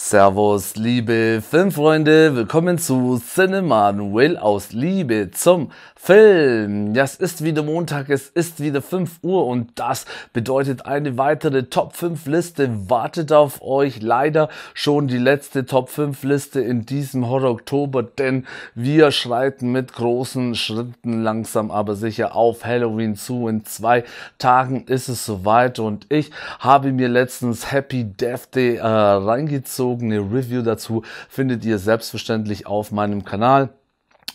Servus, liebe Filmfreunde, willkommen zu Cinema Noel aus Liebe zum Film. Ja, es ist wieder Montag, es ist wieder 5 Uhr und das bedeutet eine weitere Top 5 Liste wartet auf euch. Leider schon die letzte Top 5 Liste in diesem Horror Oktober, denn wir schreiten mit großen Schritten langsam aber sicher auf Halloween zu. In zwei Tagen ist es soweit und ich habe mir letztens Happy Death Day äh, reingezogen bezogene Review dazu findet ihr selbstverständlich auf meinem Kanal.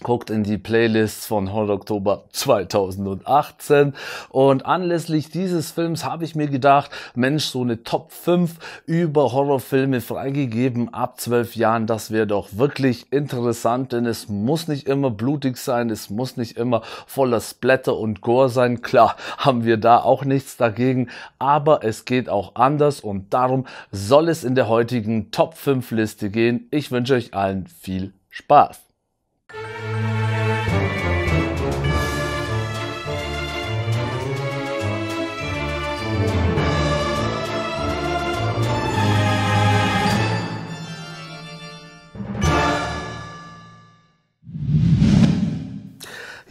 Guckt in die Playlists von Horror Oktober 2018. Und anlässlich dieses Films habe ich mir gedacht, Mensch, so eine Top 5 über Horrorfilme freigegeben ab 12 Jahren, das wäre doch wirklich interessant, denn es muss nicht immer blutig sein, es muss nicht immer voller Splatter und Gore sein. Klar, haben wir da auch nichts dagegen, aber es geht auch anders und darum soll es in der heutigen Top 5 Liste gehen. Ich wünsche euch allen viel Spaß.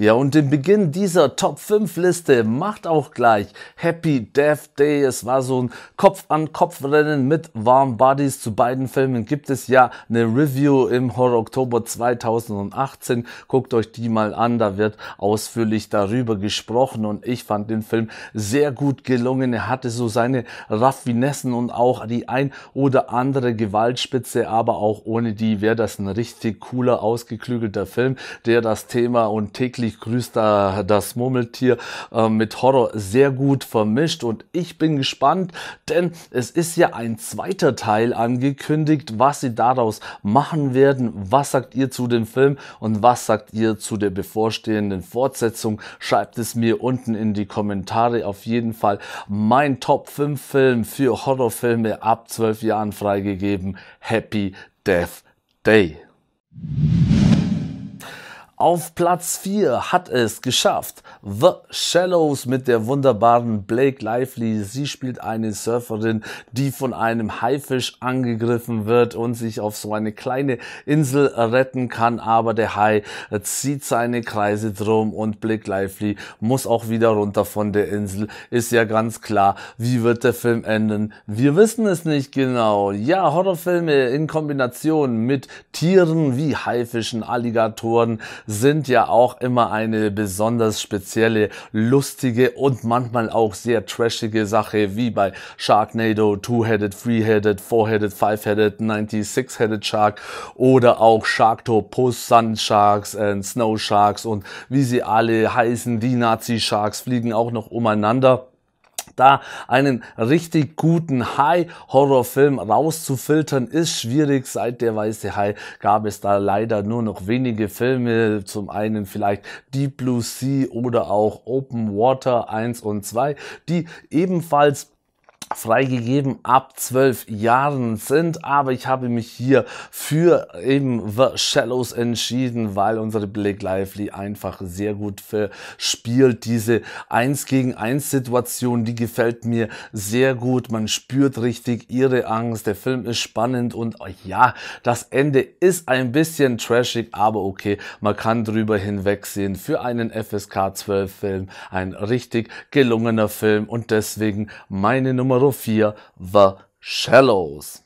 Ja, und den Beginn dieser Top 5 Liste macht auch gleich Happy Death Day. Es war so ein Kopf-an-Kopf-Rennen mit Warm Bodies. Zu beiden Filmen gibt es ja eine Review im Horror Oktober 2018. Guckt euch die mal an, da wird ausführlich darüber gesprochen und ich fand den Film sehr gut gelungen. Er hatte so seine Raffinessen und auch die ein oder andere Gewaltspitze, aber auch ohne die wäre das ein richtig cooler, ausgeklügelter Film, der das Thema und täglich wie grüßt da das Murmeltier äh, mit Horror sehr gut vermischt und ich bin gespannt, denn es ist ja ein zweiter Teil angekündigt, was sie daraus machen werden. Was sagt ihr zu dem Film und was sagt ihr zu der bevorstehenden Fortsetzung? Schreibt es mir unten in die Kommentare. Auf jeden Fall mein Top 5 Film für Horrorfilme ab 12 Jahren freigegeben. Happy Death Day. Auf Platz 4 hat es geschafft The Shallows mit der wunderbaren Blake Lively. Sie spielt eine Surferin, die von einem Haifisch angegriffen wird und sich auf so eine kleine Insel retten kann, aber der Hai zieht seine Kreise drum und Blake Lively muss auch wieder runter von der Insel. Ist ja ganz klar, wie wird der Film enden? Wir wissen es nicht genau. Ja, Horrorfilme in Kombination mit Tieren wie Haifischen, Alligatoren sind ja auch immer eine besonders spezielle, lustige und manchmal auch sehr trashige Sache, wie bei Sharknado, Two-Headed, Three-Headed, Four-Headed, Five-Headed, 96-Headed Shark oder auch Sharktopus, Sun Sharks, and Snow Sharks und wie sie alle heißen, die Nazi Sharks fliegen auch noch umeinander da einen richtig guten high horror rauszufiltern ist schwierig. Seit der Weiße Hai gab es da leider nur noch wenige Filme. Zum einen vielleicht Deep Blue Sea oder auch Open Water 1 und 2, die ebenfalls freigegeben ab zwölf Jahren sind, aber ich habe mich hier für eben The Shallows entschieden, weil unsere Blake Lively einfach sehr gut verspielt. Diese 1 gegen 1 Situation, die gefällt mir sehr gut. Man spürt richtig ihre Angst. Der Film ist spannend und oh ja, das Ende ist ein bisschen trashig, aber okay, man kann drüber hinwegsehen. Für einen FSK 12 Film ein richtig gelungener Film und deswegen meine Nummer Nummer 4 The Shallows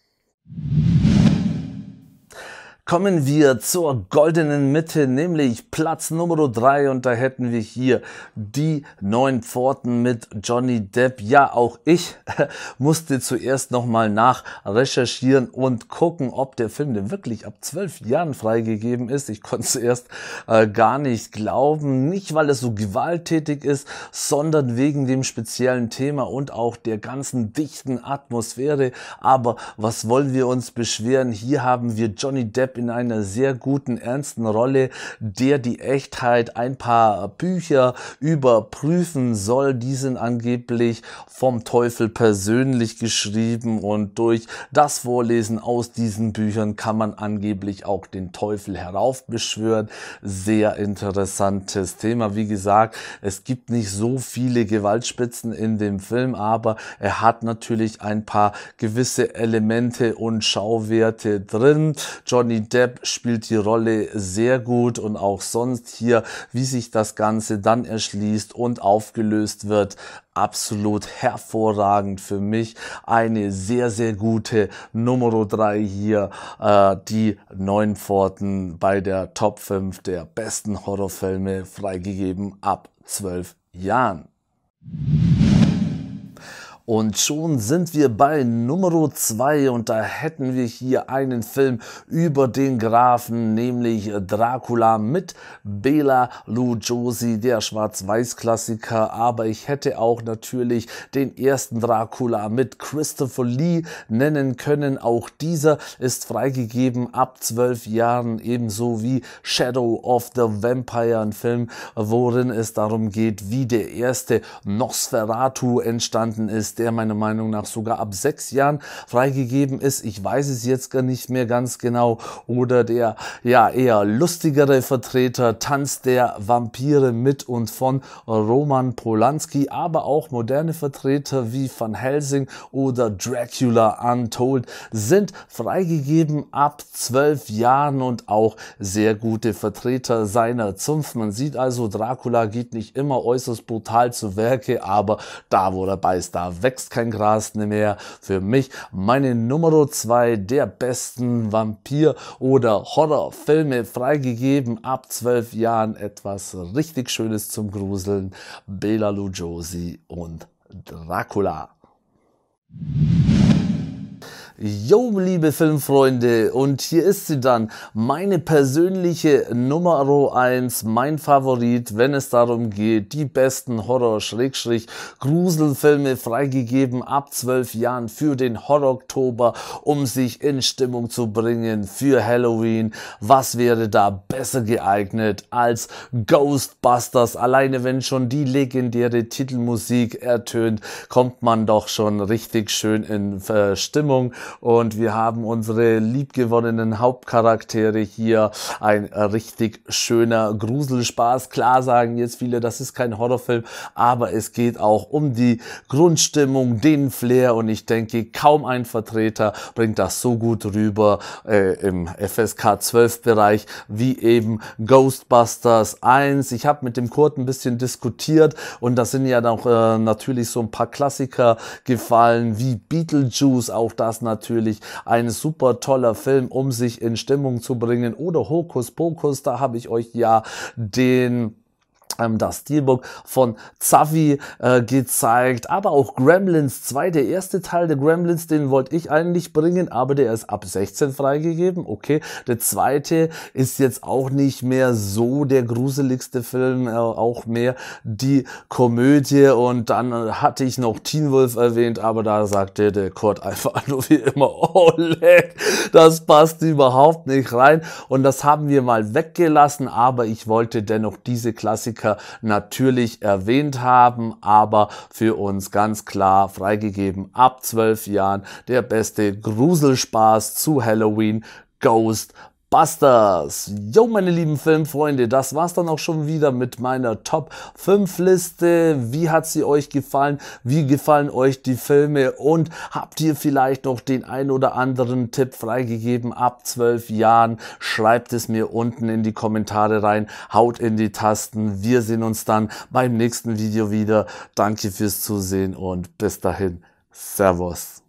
kommen wir zur goldenen Mitte, nämlich Platz Nummer 3 und da hätten wir hier die neuen Pforten mit Johnny Depp. Ja, auch ich musste zuerst nochmal nach recherchieren und gucken, ob der Film denn wirklich ab 12 Jahren freigegeben ist. Ich konnte zuerst äh, gar nicht glauben, nicht weil es so gewalttätig ist, sondern wegen dem speziellen Thema und auch der ganzen dichten Atmosphäre. Aber was wollen wir uns beschweren? Hier haben wir Johnny Depp in einer sehr guten, ernsten Rolle, der die Echtheit ein paar Bücher überprüfen soll. Die sind angeblich vom Teufel persönlich geschrieben und durch das Vorlesen aus diesen Büchern kann man angeblich auch den Teufel heraufbeschwören. Sehr interessantes Thema. Wie gesagt, es gibt nicht so viele Gewaltspitzen in dem Film, aber er hat natürlich ein paar gewisse Elemente und Schauwerte drin. Johnny Depp spielt die Rolle sehr gut und auch sonst hier, wie sich das Ganze dann erschließt und aufgelöst wird, absolut hervorragend für mich. Eine sehr, sehr gute Nummer drei hier, äh, die neun Pforten bei der Top 5 der besten Horrorfilme freigegeben ab zwölf Jahren. Und schon sind wir bei Nummer 2 und da hätten wir hier einen Film über den Grafen, nämlich Dracula mit Bela Lugosi, der Schwarz-Weiß-Klassiker. Aber ich hätte auch natürlich den ersten Dracula mit Christopher Lee nennen können. Auch dieser ist freigegeben ab 12 Jahren, ebenso wie Shadow of the Vampire, ein Film, worin es darum geht, wie der erste Nosferatu entstanden ist der meiner Meinung nach sogar ab sechs Jahren freigegeben ist. Ich weiß es jetzt gar nicht mehr ganz genau. Oder der ja eher lustigere Vertreter Tanz der Vampire mit und von Roman Polanski, aber auch moderne Vertreter wie Van Helsing oder Dracula Untold sind freigegeben ab zwölf Jahren und auch sehr gute Vertreter seiner Zunft. Man sieht also, Dracula geht nicht immer äußerst brutal zu Werke, aber da, wo er beißt, da wächst kein Gras mehr. Für mich meine Nummer zwei der besten Vampir- oder Horrorfilme freigegeben ab zwölf Jahren. Etwas richtig Schönes zum Gruseln. Bela Lugosi und Dracula. Yo, liebe Filmfreunde, und hier ist sie dann, meine persönliche Nummer 1, mein Favorit, wenn es darum geht, die besten Horror-Gruselfilme freigegeben ab 12 Jahren für den Horror-Oktober, um sich in Stimmung zu bringen für Halloween. Was wäre da besser geeignet als Ghostbusters? Alleine wenn schon die legendäre Titelmusik ertönt, kommt man doch schon richtig schön in äh, Stimmung. Und wir haben unsere liebgewonnenen Hauptcharaktere hier. Ein richtig schöner Gruselspaß. Klar sagen jetzt viele, das ist kein Horrorfilm, aber es geht auch um die Grundstimmung, den Flair. Und ich denke, kaum ein Vertreter bringt das so gut rüber äh, im FSK 12 Bereich wie eben Ghostbusters 1. Ich habe mit dem Kurt ein bisschen diskutiert und das sind ja noch äh, natürlich so ein paar Klassiker gefallen wie Beetlejuice. Auch das natürlich natürlich ein super toller Film, um sich in Stimmung zu bringen. Oder Hokus Pokus, da habe ich euch ja den das Steelbook von Zavi äh, gezeigt, aber auch Gremlins 2, der erste Teil der Gremlins, den wollte ich eigentlich bringen, aber der ist ab 16 freigegeben, okay. Der zweite ist jetzt auch nicht mehr so der gruseligste Film, äh, auch mehr die Komödie und dann äh, hatte ich noch Teen Wolf erwähnt, aber da sagte der Kurt einfach nur wie immer, oh leck, das passt überhaupt nicht rein und das haben wir mal weggelassen, aber ich wollte dennoch diese Klassiker Marker natürlich erwähnt haben, aber für uns ganz klar freigegeben ab zwölf Jahren der beste Gruselspaß zu Halloween Ghost Busters. Yo, meine lieben Filmfreunde, das war's dann auch schon wieder mit meiner Top 5 Liste. Wie hat sie euch gefallen? Wie gefallen euch die Filme? Und habt ihr vielleicht noch den ein oder anderen Tipp freigegeben ab 12 Jahren? Schreibt es mir unten in die Kommentare rein. Haut in die Tasten. Wir sehen uns dann beim nächsten Video wieder. Danke fürs Zusehen und bis dahin. Servus.